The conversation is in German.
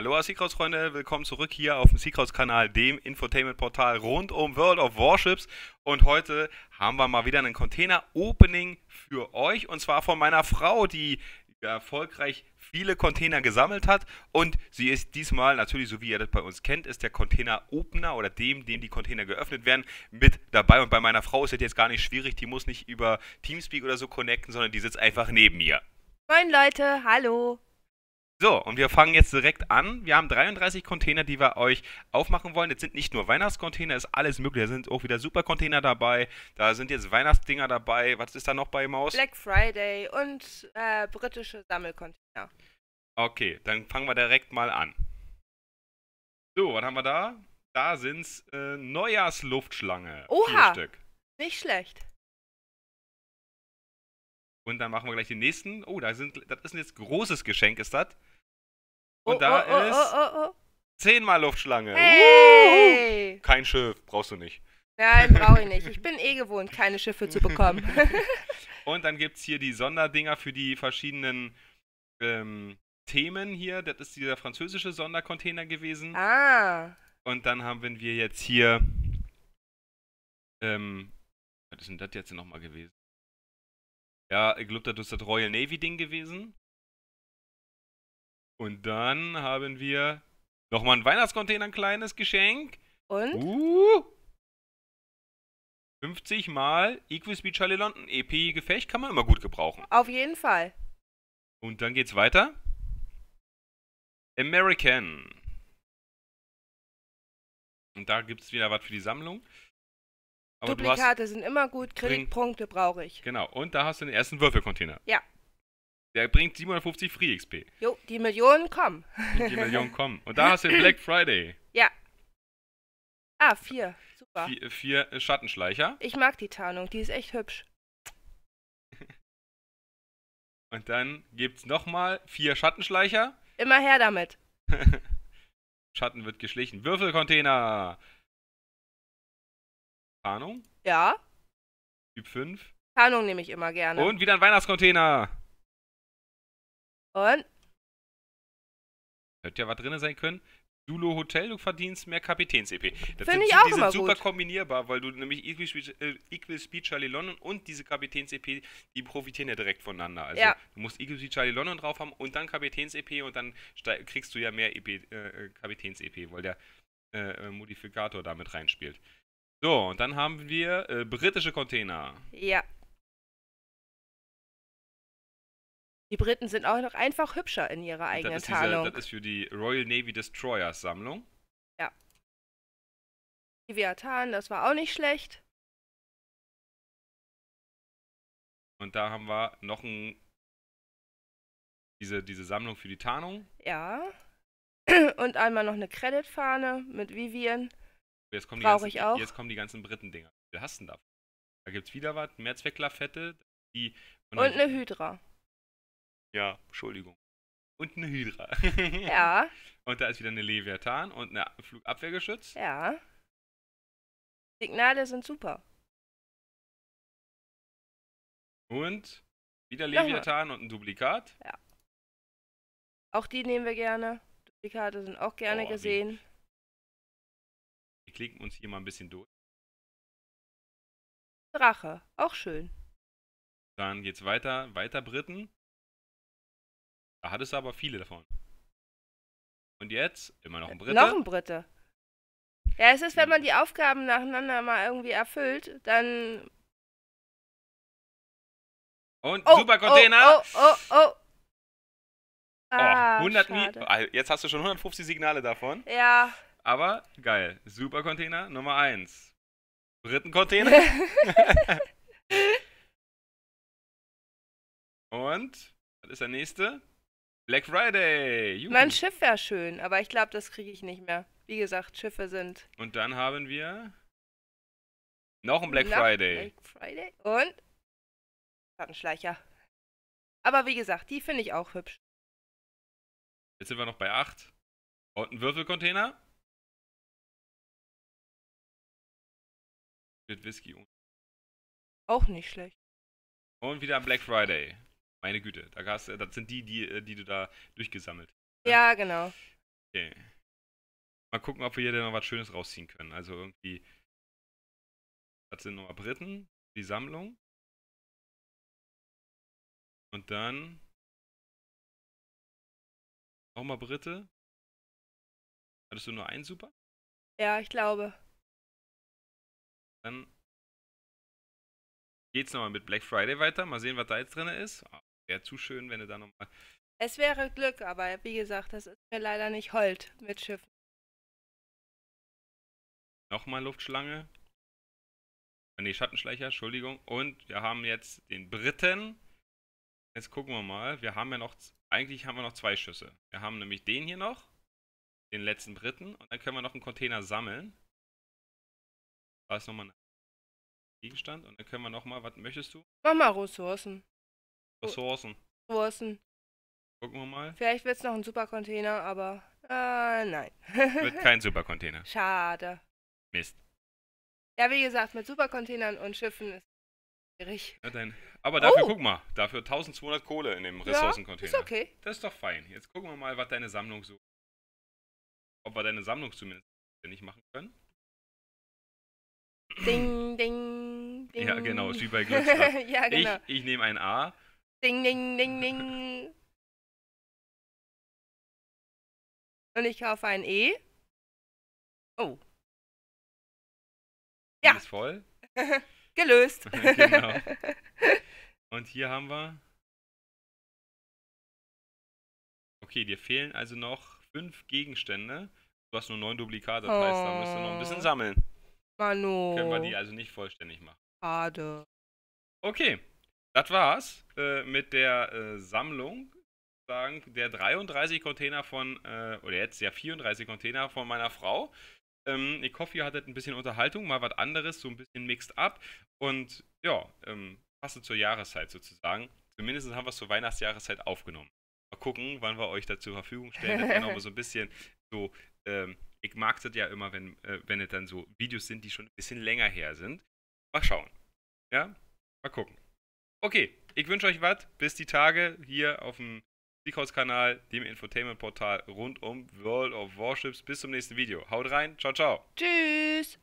Aloha Seacross-Freunde, willkommen zurück hier auf dem Seacross-Kanal, dem Infotainment-Portal rund um World of Warships. Und heute haben wir mal wieder einen Container-Opening für euch und zwar von meiner Frau, die erfolgreich viele Container gesammelt hat und sie ist diesmal natürlich, so wie ihr das bei uns kennt, ist der Container-Opener oder dem, dem die Container geöffnet werden, mit dabei und bei meiner Frau ist das jetzt gar nicht schwierig, die muss nicht über Teamspeak oder so connecten, sondern die sitzt einfach neben mir. Moin Leute, hallo. So, und wir fangen jetzt direkt an. Wir haben 33 Container, die wir euch aufmachen wollen. Jetzt sind nicht nur Weihnachtscontainer, ist alles möglich. Da sind auch wieder Supercontainer dabei. Da sind jetzt Weihnachtsdinger dabei. Was ist da noch bei Maus? Black Friday und äh, britische Sammelcontainer. Okay, dann fangen wir direkt mal an. So, was haben wir da? Da sind's äh, Neujahrsluftschlange. Oha! Vier Stück. Nicht schlecht. Und dann machen wir gleich den nächsten. Oh, da sind, das ist jetzt großes Geschenk, ist das? Und oh, da oh, oh, oh ist oh, zehnmal Luftschlange. Hey. Kein Schiff, brauchst du nicht. Nein, brauche ich nicht. Ich bin eh gewohnt, keine Schiffe zu bekommen. Und dann gibt es hier die Sonderdinger für die verschiedenen ähm, Themen hier. Das ist dieser französische Sondercontainer gewesen. Ah. Und dann haben wir jetzt hier. Ähm, was ist denn das jetzt nochmal gewesen? Ja, ich glaube, das ist das Royal Navy Ding gewesen. Und dann haben wir nochmal ein Weihnachtscontainer, ein kleines Geschenk. Und? Uh, 50 mal Equus Beach Halle London. EP-Gefecht kann man immer gut gebrauchen. Auf jeden Fall. Und dann geht's weiter. American. Und da gibt's wieder was für die Sammlung. Aber Duplikate hast, sind immer gut, Kreditpunkte brauche ich. Genau, und da hast du den ersten Würfelcontainer. Ja. Der bringt 750 Free XP. Jo, die Millionen kommen. Die Millionen kommen. Und da hast du den Black Friday. Ja. Ah, vier. Super. Vier, vier Schattenschleicher. Ich mag die Tarnung, die ist echt hübsch. Und dann gibt's nochmal vier Schattenschleicher. Immer her damit. Schatten wird geschlichen. Würfelcontainer. Tarnung? Ja. Typ 5. Tarnung nehme ich immer gerne. Und wieder ein Weihnachtscontainer. Und? Hätte ja was drin sein können. Dulo Hotel, du verdienst mehr Kapitäns-EP. Das Finde ich auch die immer sind super gut. kombinierbar, weil du nämlich Equal Speed, äh, Equal Speed Charlie London und diese Kapitäns-EP, die profitieren ja direkt voneinander. Also ja. du musst Equal Speed Charlie London drauf haben und dann Kapitäns-EP und dann kriegst du ja mehr e äh, äh Kapitäns-EP, weil der äh, äh, Modifikator damit reinspielt. So, und dann haben wir äh, britische Container. Ja, Die Briten sind auch noch einfach hübscher in ihrer eigenen das Tarnung. Diese, das ist für die Royal Navy Destroyers Sammlung. Ja. Leviathan, das war auch nicht schlecht. Und da haben wir noch ein, diese, diese Sammlung für die Tarnung. Ja. Und einmal noch eine Creditfahne mit Vivian. Oh, jetzt kommen, Brauch ganzen, ich auch. jetzt kommen die ganzen Briten-Dinger. Wir hassen davon. Da gibt es wieder was, Mehrzwecklafette, und eine Hydra. Ja, Entschuldigung. Und eine Hydra. Ja. Und da ist wieder eine Leviathan und eine Flugabwehrgeschütz. Ja. Signale sind super. Und wieder Leviathan und ein Duplikat. Ja. Auch die nehmen wir gerne. Duplikate sind auch gerne oh, gesehen. Wie. Wir klicken uns hier mal ein bisschen durch. Drache, auch schön. Dann geht's weiter, weiter Briten. Da hattest du aber viele davon. Und jetzt immer noch ein Brite. Noch ein Brite. Ja, es ist, wenn man die Aufgaben nacheinander mal irgendwie erfüllt, dann. Und oh, super oh, Container. Oh, oh, oh, oh. Ah, 100 Jetzt hast du schon 150 Signale davon. Ja. Aber geil. Super Container Nummer 1. Dritten Container. Und? Was ist der nächste? Black Friday! Juhu. Mein Schiff wäre schön, aber ich glaube, das kriege ich nicht mehr. Wie gesagt, Schiffe sind. Und dann haben wir noch ein Black Nach Friday. Black Friday und Schattenschleicher. Aber wie gesagt, die finde ich auch hübsch. Jetzt sind wir noch bei 8. Und ein Würfelcontainer. Mit Whisky. Auch nicht schlecht. Und wieder ein Black Friday. Meine Güte, da hast, äh, das sind die, die, äh, die du da durchgesammelt hast. Ne? Ja, genau. Okay. Mal gucken, ob wir hier denn noch was Schönes rausziehen können. Also irgendwie. Das sind nochmal Briten, die Sammlung. Und dann. Auch mal Britte. Hattest du nur einen Super? Ja, ich glaube. Dann geht's nochmal mit Black Friday weiter. Mal sehen, was da jetzt drin ist wäre zu schön, wenn du da nochmal. Es wäre Glück, aber wie gesagt, das ist mir leider nicht hold mit Schiffen. Nochmal Luftschlange. Ne, Schattenschleicher, Entschuldigung. Und wir haben jetzt den Briten. Jetzt gucken wir mal. Wir haben ja noch, eigentlich haben wir noch zwei Schüsse. Wir haben nämlich den hier noch, den letzten Briten. Und dann können wir noch einen Container sammeln. Da ist nochmal ein Gegenstand. Und dann können wir nochmal, was möchtest du? Mach mal Ressourcen. Ressourcen. Ressourcen. Gucken wir mal. Vielleicht wird es noch ein Supercontainer, aber äh, nein. wird kein Supercontainer. Schade. Mist. Ja, wie gesagt, mit Supercontainern und Schiffen ist schwierig. Ja, dann. Aber dafür, oh. guck mal, dafür 1200 Kohle in dem Ressourcencontainer. Ja, ist okay. Das ist doch fein. Jetzt gucken wir mal, was deine Sammlung so... Ob wir deine Sammlung zumindest nicht machen können. Ding, ding, ding. Ja, genau, ist wie bei Glücksrad. ja, genau. Ich, ich nehme ein A Ding, ding, ding, ding. Und ich kaufe ein E. Oh. Ja. ist voll. Gelöst. genau. Und hier haben wir. Okay, dir fehlen also noch fünf Gegenstände. Du hast nur neun Duplikate, das oh. heißt, da musst du noch ein bisschen oh. sammeln. Manu. Können wir die also nicht vollständig machen. Schade. Okay. Das war's äh, mit der äh, Sammlung sagen, der 33 Container von, äh, oder jetzt ja 34 Container von meiner Frau. Ähm, ich hoffe, ihr hattet ein bisschen Unterhaltung, mal was anderes, so ein bisschen mixed up und ja, ähm, passend zur Jahreszeit sozusagen. Zumindest haben wir es zur Weihnachtsjahreszeit aufgenommen. Mal gucken, wann wir euch da zur Verfügung stellen. Das noch mal so ein bisschen so, ähm, ich mag das ja immer, wenn, äh, wenn es dann so Videos sind, die schon ein bisschen länger her sind. Mal schauen. Ja, mal gucken. Okay, ich wünsche euch was. Bis die Tage hier auf dem Seekhaus-Kanal, dem Infotainment-Portal rund um World of Warships. Bis zum nächsten Video. Haut rein. Ciao, ciao. Tschüss.